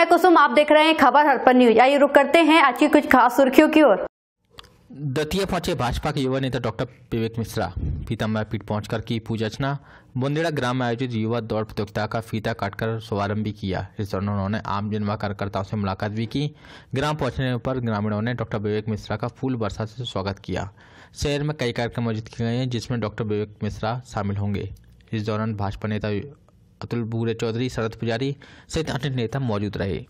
मैं कुसुम आप देख रहे हैं खबर हरपन न्यूज आइए रुक करते हैं आज की कुछ खास सुर्खियों की ओर दतिया पहुंचे भाजपा के युवा नेता डॉक्टर विवेक मिश्रा पीताम्बरा पीठ पहुंचकर की पूजा अर्चना बुंदेड़ा ग्राम में आयोजित युवा दौड़ प्रतियोगिता का फीता काटकर शुभारंभ भी किया इस दौरान उन्होंने आम जन व कार्यकर्ताओं से मुलाकात भी की ग्राम पहुंचने पर ग्रामीणों ने डॉक्टर विवेक मिश्रा का फूल वर्षा से स्वागत किया शहर में कई कार्यक्रम आयोजित किए गए हैं जिसमें डॉक्टर विवेक मिश्रा शामिल होंगे इस दौरान भाजपा नेता अतुल भूरे चौधरी शरद पुजारी सहित अन्य नेता मौजूद रहे